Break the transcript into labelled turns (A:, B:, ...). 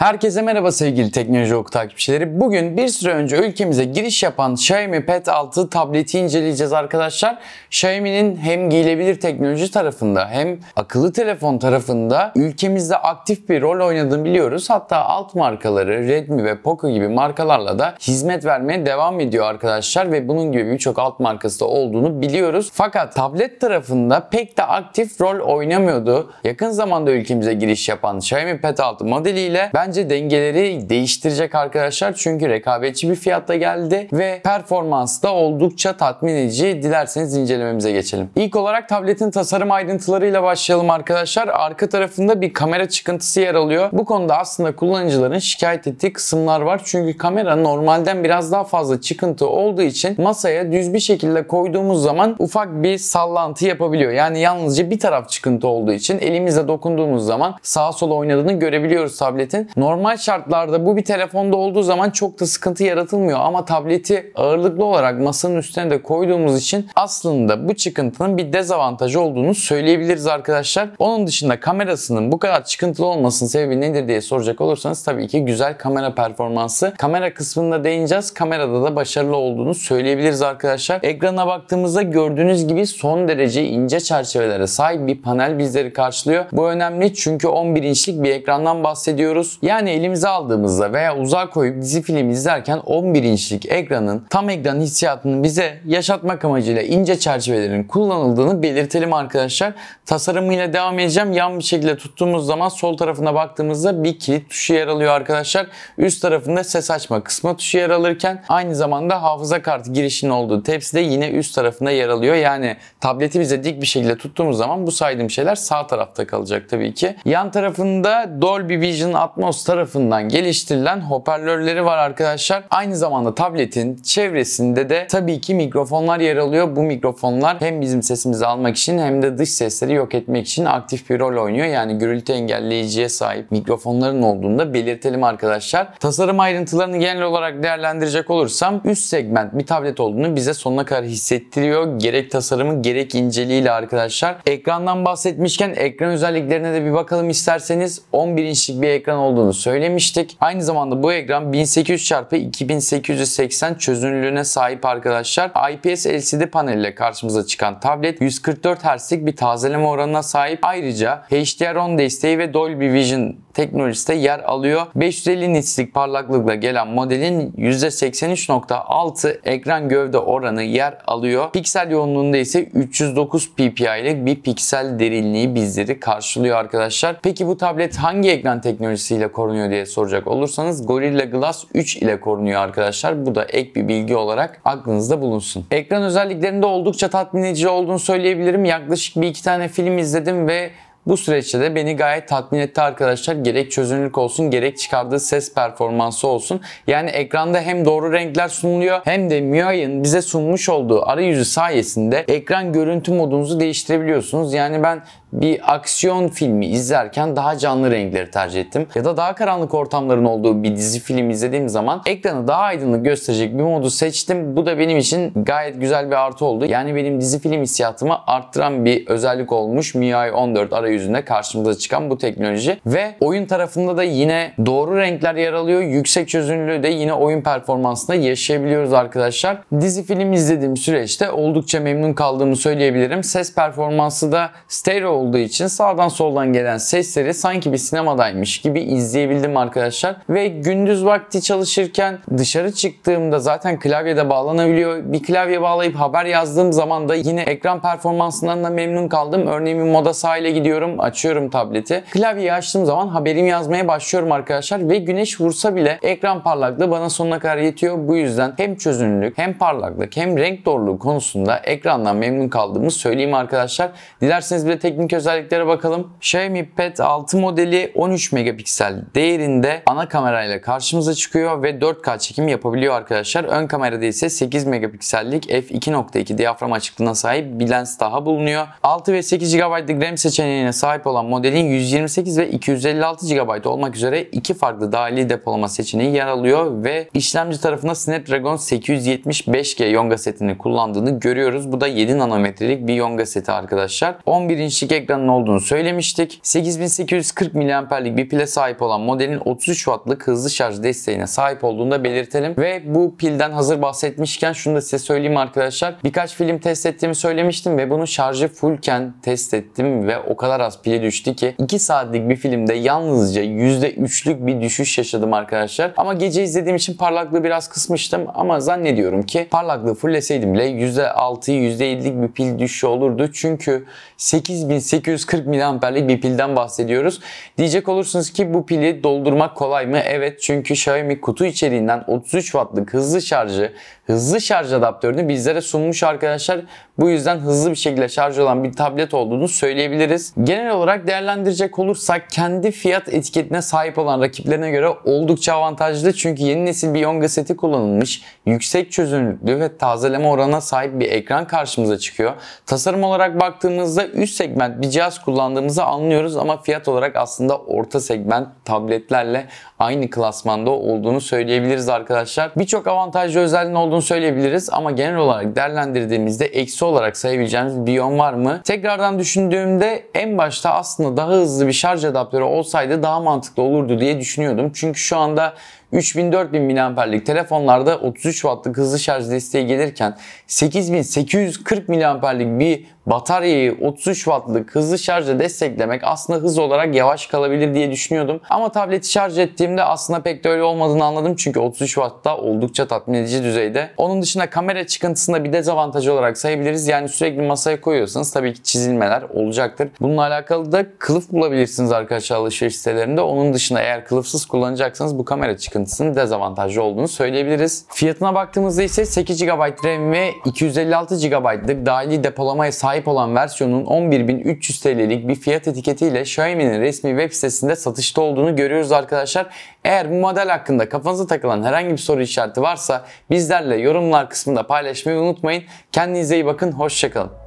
A: Herkese merhaba sevgili Teknoloji Oku takipçileri. Bugün bir süre önce ülkemize giriş yapan Xiaomi Pad 6 tableti inceleyeceğiz arkadaşlar. Xiaomi'nin hem giyilebilir teknoloji tarafında hem akıllı telefon tarafında ülkemizde aktif bir rol oynadığını biliyoruz. Hatta alt markaları Redmi ve Poco gibi markalarla da hizmet vermeye devam ediyor arkadaşlar ve bunun gibi birçok alt markası da olduğunu biliyoruz. Fakat tablet tarafında pek de aktif rol oynamıyordu. Yakın zamanda ülkemize giriş yapan Xiaomi Pad 6 modeliyle ben bence dengeleri değiştirecek arkadaşlar. Çünkü rekabetçi bir fiyatta geldi ve performans da oldukça tatmin edici. Dilerseniz incelememize geçelim. İlk olarak tabletin tasarım ayrıntılarıyla başlayalım arkadaşlar. Arka tarafında bir kamera çıkıntısı yer alıyor. Bu konuda aslında kullanıcıların şikayet ettiği kısımlar var. Çünkü kamera normalden biraz daha fazla çıkıntı olduğu için masaya düz bir şekilde koyduğumuz zaman ufak bir sallantı yapabiliyor. Yani yalnızca bir taraf çıkıntı olduğu için elimizle dokunduğumuz zaman sağa sola oynadığını görebiliyoruz tabletin. Normal şartlarda bu bir telefonda olduğu zaman çok da sıkıntı yaratılmıyor ama tableti ağırlıklı olarak masanın üstüne de koyduğumuz için aslında bu çıkıntının bir dezavantajı olduğunu söyleyebiliriz arkadaşlar. Onun dışında kamerasının bu kadar çıkıntılı olmasının sebebi nedir diye soracak olursanız tabii ki güzel kamera performansı. Kamera kısmında değineceğiz. Kamerada da başarılı olduğunu söyleyebiliriz arkadaşlar. Ekrana baktığımızda gördüğünüz gibi son derece ince çerçevelere sahip bir panel bizleri karşılıyor. Bu önemli çünkü 11 inçlik bir ekrandan bahsediyoruz. Yani elimize aldığımızda veya uzak koyup dizi film izlerken 11 inçlik ekranın tam ekran hissiyatını bize yaşatmak amacıyla ince çerçevelerin kullanıldığını belirtelim arkadaşlar. Tasarımıyla devam edeceğim. Yan bir şekilde tuttuğumuz zaman sol tarafına baktığımızda bir kilit tuşu yer alıyor arkadaşlar. Üst tarafında ses açma kısmı tuşu yer alırken aynı zamanda hafıza kartı girişinin olduğu tepsi de yine üst tarafında yer alıyor. Yani tableti bize dik bir şekilde tuttuğumuz zaman bu saydığım şeyler sağ tarafta kalacak tabii ki. Yan tarafında Dolby Vision Atmos tarafından geliştirilen hoparlörleri var arkadaşlar. Aynı zamanda tabletin çevresinde de tabii ki mikrofonlar yer alıyor. Bu mikrofonlar hem bizim sesimizi almak için hem de dış sesleri yok etmek için aktif bir rol oynuyor. Yani gürültü engelleyiciye sahip mikrofonların olduğunda belirtelim arkadaşlar. Tasarım ayrıntılarını genel olarak değerlendirecek olursam üst segment bir tablet olduğunu bize sonuna kadar hissettiriyor. Gerek tasarımı gerek inceliğiyle arkadaşlar. Ekrandan bahsetmişken ekran özelliklerine de bir bakalım isterseniz. 11 inçlik bir ekran olduğunu olduğunu söylemiştik. Aynı zamanda bu ekran 1800x2880 çözünürlüğüne sahip arkadaşlar. IPS LCD paneliyle karşımıza çıkan tablet 144 Hz'lik bir tazeleme oranına sahip. Ayrıca HDR10 desteği ve Dolby Vision teknolojisi de yer alıyor. 550 nitslik parlaklıkla gelen modelin %83.6 ekran gövde oranı yer alıyor. Piksel yoğunluğunda ise 309 ppi'lik bir piksel derinliği bizleri karşılıyor arkadaşlar. Peki bu tablet hangi ekran teknolojisiyle korunuyor diye soracak olursanız Gorilla Glass 3 ile korunuyor arkadaşlar. Bu da ek bir bilgi olarak aklınızda bulunsun. Ekran özelliklerinde oldukça tatmin edici olduğunu söyleyebilirim. Yaklaşık bir iki tane film izledim ve bu süreçte de beni gayet tatmin etti arkadaşlar. Gerek çözünürlük olsun gerek çıkardığı ses performansı olsun. Yani ekranda hem doğru renkler sunuluyor hem de MIUI'ın bize sunmuş olduğu arayüzü sayesinde ekran görüntü modunuzu değiştirebiliyorsunuz. Yani ben bir aksiyon filmi izlerken daha canlı renkleri tercih ettim. Ya da daha karanlık ortamların olduğu bir dizi film izlediğim zaman ekranı daha aydınlık gösterecek bir modu seçtim. Bu da benim için gayet güzel bir artı oldu. Yani benim dizi film hissiyatımı arttıran bir özellik olmuş MIUI 14 arayüzünde karşımıza çıkan bu teknoloji. Ve oyun tarafında da yine doğru renkler yer alıyor. Yüksek çözünürlüğü de yine oyun performansında yaşayabiliyoruz arkadaşlar. Dizi film izlediğim süreçte oldukça memnun kaldığımı söyleyebilirim. Ses performansı da stereo olduğu için sağdan soldan gelen sesleri sanki bir sinemadaymış gibi izleyebildim arkadaşlar. Ve gündüz vakti çalışırken dışarı çıktığımda zaten klavyede bağlanabiliyor. Bir klavye bağlayıp haber yazdığım zaman da yine ekran performansından da memnun kaldım. Örneğin bir moda sahile gidiyorum, açıyorum tableti. Klavyeyi açtığım zaman haberimi yazmaya başlıyorum arkadaşlar ve güneş vursa bile ekran parlaklığı bana sonuna kadar yetiyor. Bu yüzden hem çözünürlük hem parlaklık hem renk doğruluğu konusunda ekrandan memnun kaldığımı söyleyeyim arkadaşlar. Dilerseniz bir de teknik ilk özelliklere bakalım. Xiaomi Pad 6 modeli 13 megapiksel değerinde ana kamerayla karşımıza çıkıyor ve 4K çekim yapabiliyor arkadaşlar. Ön kamerada ise 8 megapiksellik f2.2 diyafram açıklığına sahip bir lens daha bulunuyor. 6 ve 8 GB RAM seçeneğine sahip olan modelin 128 ve 256 GB olmak üzere iki farklı dahili depolama seçeneği yer alıyor ve işlemci tarafında Snapdragon 875G Yonga setini kullandığını görüyoruz. Bu da 7 nanometrelik bir Yonga seti arkadaşlar. 11 inçlik ekranın olduğunu söylemiştik. 8840 miliamperlik bir pile sahip olan modelin 33 Watt'lık hızlı şarj desteğine sahip olduğunu da belirtelim. Ve bu pilden hazır bahsetmişken şunu da size söyleyeyim arkadaşlar. Birkaç film test ettiğimi söylemiştim ve bunun şarjı fullken test ettim ve o kadar az pile düştü ki 2 saatlik bir filmde yalnızca %3'lük bir düşüş yaşadım arkadaşlar. Ama gece izlediğim için parlaklığı biraz kısmıştım ama zannediyorum ki parlaklığı fulleseydim bile %6'yı %7'lik bir pil düşüşü olurdu. Çünkü 8800 840 miliamperlik bir pilden bahsediyoruz. Diyecek olursunuz ki bu pili doldurmak kolay mı? Evet çünkü Xiaomi kutu içeriğinden 33 wattlık hızlı şarjı hızlı şarj adaptörünü bizlere sunmuş arkadaşlar. Bu yüzden hızlı bir şekilde şarj olan bir tablet olduğunu söyleyebiliriz. Genel olarak değerlendirecek olursak kendi fiyat etiketine sahip olan rakiplerine göre oldukça avantajlı. Çünkü yeni nesil bir Yonga seti kullanılmış, yüksek çözünürlüklü ve tazeleme oranına sahip bir ekran karşımıza çıkıyor. Tasarım olarak baktığımızda üst segment bir cihaz kullandığımızı anlıyoruz ama fiyat olarak aslında orta segment tabletlerle aynı klasmanda olduğunu söyleyebiliriz arkadaşlar. Birçok avantajlı özelliğin olduğunu söyleyebiliriz ama genel olarak değerlendirdiğimizde eksi olarak sayabileceğimiz bir yön var mı? Tekrardan düşündüğümde en başta aslında daha hızlı bir şarj adaptörü olsaydı daha mantıklı olurdu diye düşünüyordum. Çünkü şu anda 3000-4000 mAh'lik telefonlarda 33 Watt'lık hızlı şarj desteği gelirken 8840 mAh'lik bir bataryayı 33 Watt'lık hızlı şarjla desteklemek aslında hız olarak yavaş kalabilir diye düşünüyordum. Ama tableti şarj ettiğimde aslında pek de öyle olmadığını anladım çünkü 33 Watt'ta oldukça tatmin edici düzeyde. Onun dışında kamera çıkıntısında bir dezavantaj olarak sayabiliriz. Yani sürekli masaya koyuyorsanız tabii ki çizilmeler olacaktır. Bununla alakalı da kılıf bulabilirsiniz arkadaşlar alışveriş sitelerinde. Onun dışında eğer kılıfsız kullanacaksanız bu kamera çıkıntısı sıkıntısının dezavantajlı olduğunu söyleyebiliriz. Fiyatına baktığımızda ise 8 GB RAM ve 256 GB'lık dahili depolamaya sahip olan versiyonun 11.300 TL'lik bir fiyat etiketiyle Xiaomi'nin resmi web sitesinde satışta olduğunu görüyoruz arkadaşlar. Eğer bu model hakkında kafanıza takılan herhangi bir soru işareti varsa bizlerle yorumlar kısmında paylaşmayı unutmayın. Kendinize iyi bakın, hoşçakalın.